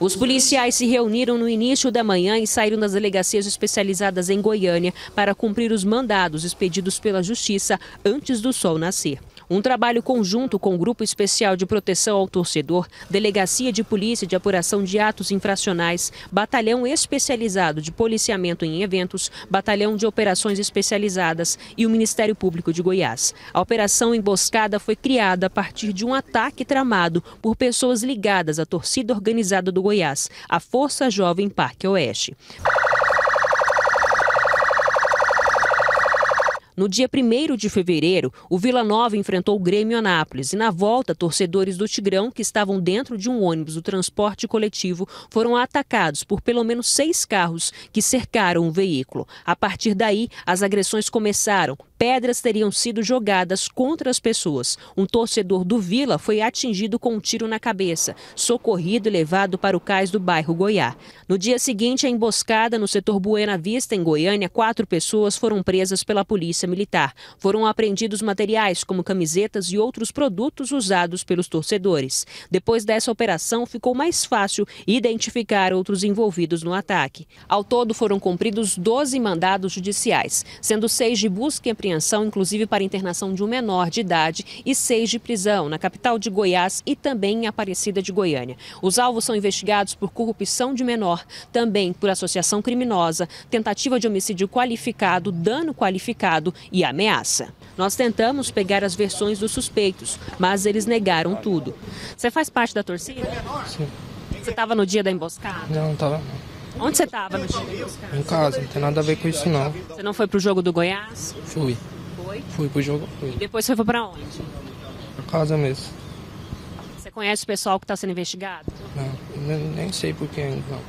Os policiais se reuniram no início da manhã e saíram das delegacias especializadas em Goiânia para cumprir os mandados expedidos pela Justiça antes do sol nascer. Um trabalho conjunto com o Grupo Especial de Proteção ao Torcedor, Delegacia de Polícia de Apuração de Atos Infracionais, Batalhão Especializado de Policiamento em Eventos, Batalhão de Operações Especializadas e o Ministério Público de Goiás. A Operação Emboscada foi criada a partir de um ataque tramado por pessoas ligadas à torcida organizada do Goiás, a Força Jovem Parque Oeste. No dia 1 de fevereiro, o Vila Nova enfrentou o Grêmio Anápolis e, na volta, torcedores do Tigrão, que estavam dentro de um ônibus do transporte coletivo, foram atacados por pelo menos seis carros que cercaram o veículo. A partir daí, as agressões começaram, pedras teriam sido jogadas contra as pessoas. Um torcedor do Vila foi atingido com um tiro na cabeça, socorrido e levado para o cais do bairro Goiá. No dia seguinte, a emboscada no setor Buena Vista, em Goiânia, quatro pessoas foram presas pela polícia militar. Foram apreendidos materiais como camisetas e outros produtos usados pelos torcedores. Depois dessa operação, ficou mais fácil identificar outros envolvidos no ataque. Ao todo, foram cumpridos 12 mandados judiciais, sendo seis de busca e detenção, inclusive para internação de um menor de idade, e seis de prisão na capital de Goiás e também em Aparecida de Goiânia. Os alvos são investigados por corrupção de menor, também por associação criminosa, tentativa de homicídio qualificado, dano qualificado e ameaça. Nós tentamos pegar as versões dos suspeitos, mas eles negaram tudo. Você faz parte da torcida? Sim. Você estava no dia da emboscada? não estava. Onde você estava no Chile? Em casa, não tem nada a ver com isso não. Você não foi pro jogo do Goiás? Fui. Foi? Fui pro jogo. Fui. E depois você foi pra onde? Pra casa mesmo. Você conhece o pessoal que está sendo investigado? Não, nem, sei por que ainda não.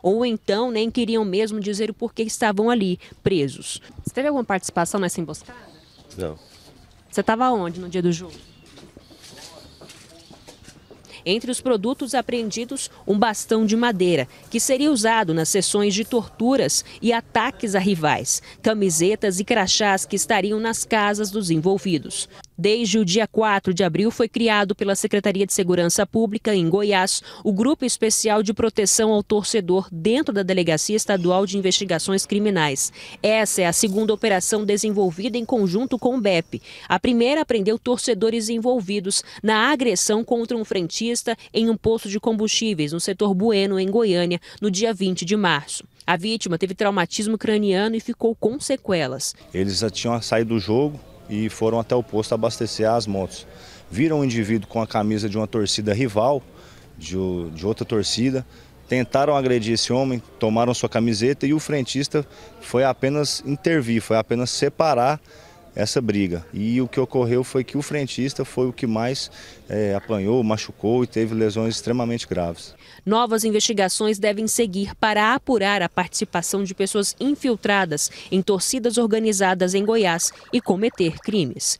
Ou então nem queriam mesmo dizer o porquê estavam ali, presos. Você teve alguma participação nessa emboscada? Não. Você estava onde no dia do jogo? Entre os produtos apreendidos, um bastão de madeira, que seria usado nas sessões de torturas e ataques a rivais, camisetas e crachás que estariam nas casas dos envolvidos. Desde o dia 4 de abril, foi criado pela Secretaria de Segurança Pública, em Goiás, o Grupo Especial de Proteção ao Torcedor dentro da Delegacia Estadual de Investigações Criminais. Essa é a segunda operação desenvolvida em conjunto com o BEP. A primeira prendeu torcedores envolvidos na agressão contra um frentista em um posto de combustíveis no setor Bueno, em Goiânia, no dia 20 de março. A vítima teve traumatismo craniano e ficou com sequelas. Eles já tinham saído do jogo, e foram até o posto abastecer as motos. Viram um indivíduo com a camisa de uma torcida rival, de, de outra torcida, tentaram agredir esse homem, tomaram sua camiseta e o frentista foi apenas intervir, foi apenas separar essa briga. E o que ocorreu foi que o frentista foi o que mais é, apanhou, machucou e teve lesões extremamente graves. Novas investigações devem seguir para apurar a participação de pessoas infiltradas em torcidas organizadas em Goiás e cometer crimes.